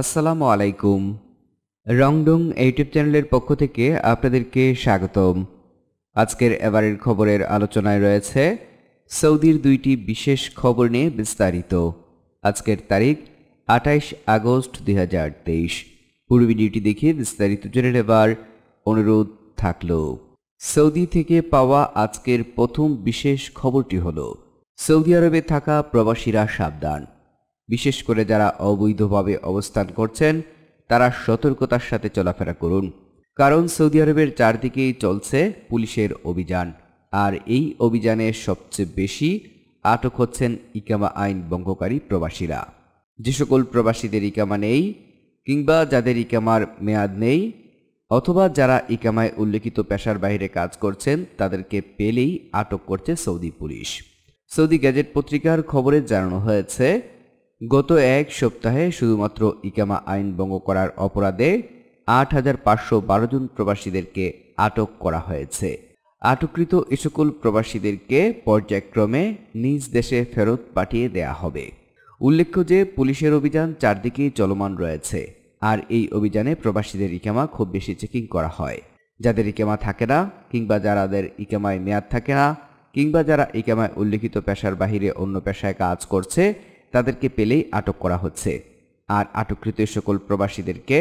আসসালামু আলাইকুম রংডং ইউটিউব চ্যানেলের পক্ষ থেকে আপনাদেরকে স্বাগতম আজকের এবারের খবরের আলোচনায় রয়েছে সৌদির দুইটি বিশেষ খবর নিয়ে বিস্তারিত আজকের তারিখ আঠাইশ আগস্ট দুই হাজার তেইশ পূর্বী ডিউটি দেখে বিস্তারিত জেনে নেবার অনুরোধ থাকল সৌদি থেকে পাওয়া আজকের প্রথম বিশেষ খবরটি হল সৌদি আরবে থাকা প্রবাসীরা সাবধান বিশেষ করে যারা অবৈধভাবে অবস্থান করছেন তারা সতর্কতার সাথে চলাফেরা করুন কারণ সৌদি আরবের চারদিকেই চলছে পুলিশের অভিযান আর এই অভিযানে সবচেয়ে বেশি আটক হচ্ছেন ইকামা আইন ভঙ্গকারী প্রবাসীরা যে সকল প্রবাসীদের ইকামা নেই কিংবা যাদের ইকামার মেয়াদ নেই অথবা যারা ইকামায় উল্লেখিত পেশার বাইরে কাজ করছেন তাদেরকে পেলেই আটক করছে সৌদি পুলিশ সৌদি গ্যাজেট পত্রিকার খবরে জানানো হয়েছে গত এক সপ্তাহে শুধুমাত্র ইকামা আইন ভঙ্গ করার অপরাধে আট হাজার পাঁচশো বারো জন প্রবাসীদেরকে আটক করা হয়েছে আটককৃত এ সকল প্রবাসীদেরকে পর্যায়ক্রমে নিজ দেশে ফেরত পাঠিয়ে দেয়া হবে উল্লেখ্য যে পুলিশের অভিযান চারদিকেই চলমান রয়েছে আর এই অভিযানে প্রবাসীদের ইকামা খুব বেশি চেকিং করা হয় যাদের ইকামা থাকে না কিংবা যারাদের ইকামায় মেয়াদ থাকে না কিংবা যারা ইকামায় উল্লেখিত পেশার বাহিরে অন্য পেশায় কাজ করছে তাদেরকে পেলেই আটক করা হচ্ছে আর আটককৃত সকল প্রবাসীদেরকে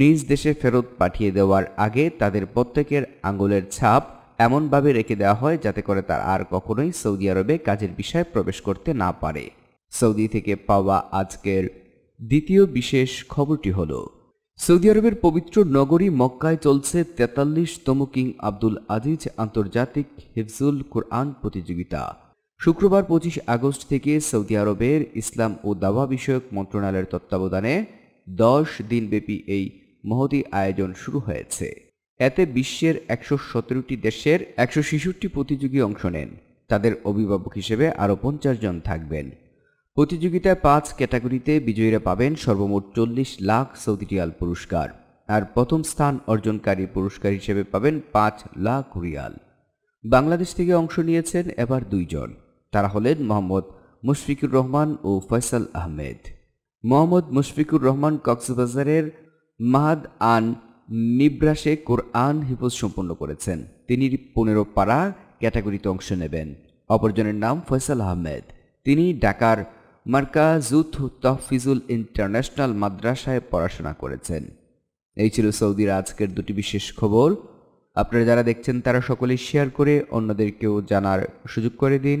নিজ দেশে ফেরত পাঠিয়ে দেওয়ার আগে তাদের প্রত্যেকের আঙুলের ছাপ এমনভাবে রেখে দেওয়া হয় যাতে করে তার আর কখনোই সৌদি আরবে কাজের বিষয়ে প্রবেশ করতে না পারে সৌদি থেকে পাওয়া আজকের দ্বিতীয় বিশেষ খবরটি হল সৌদি আরবের পবিত্র নগরী মক্কায় চলছে তেতাল্লিশতম কিং আব্দুল আজিজ আন্তর্জাতিক হিফজুল কোরআন প্রতিযোগিতা শুক্রবার পঁচিশ আগস্ট থেকে সৌদি আরবের ইসলাম ও দাবা বিষয়ক মন্ত্রণালয়ের তত্ত্বাবধানে দশ দিনব্যাপী এই মহতি আয়োজন শুরু হয়েছে এতে বিশ্বের একশো সতেরোটি দেশের একশো ছেষট্টি প্রতিযোগী অংশ নেন তাদের অভিভাবক হিসেবে আরও পঞ্চাশ জন থাকবেন প্রতিযোগিতায় পাঁচ ক্যাটাগরিতে বিজয়ীরা পাবেন সর্বমোট চল্লিশ লাখ সৌদি রিয়াল পুরস্কার আর প্রথম স্থান অর্জনকারী পুরস্কার হিসেবে পাবেন পাঁচ লাখ রিয়াল বাংলাদেশ থেকে অংশ নিয়েছেন এবার দুইজন তারা হলেন মোহাম্মদ মুশফিকুর রহমান ও ফয়সাল আহমেদ মোহাম্মদ মুশফিকুর রহমান কক্সবাজারের মাহাদ আন নিব্রাসে কোরআন হিফজ সম্পন্ন করেছেন তিনি পনেরো পাড়া ক্যাটাগরিতে অংশ নেবেন অপরজনের নাম ফয়সাল আহমেদ তিনি মার্কা মার্কাজুথ তহফিজুল ইন্টারন্যাশনাল মাদ্রাসায় পড়াশোনা করেছেন এই ছিল সৌদির আজকের দুটি বিশেষ খবর আপনারা যারা দেখছেন তারা সকলেই শেয়ার করে অন্যদেরকেও জানার সুযোগ করে দিন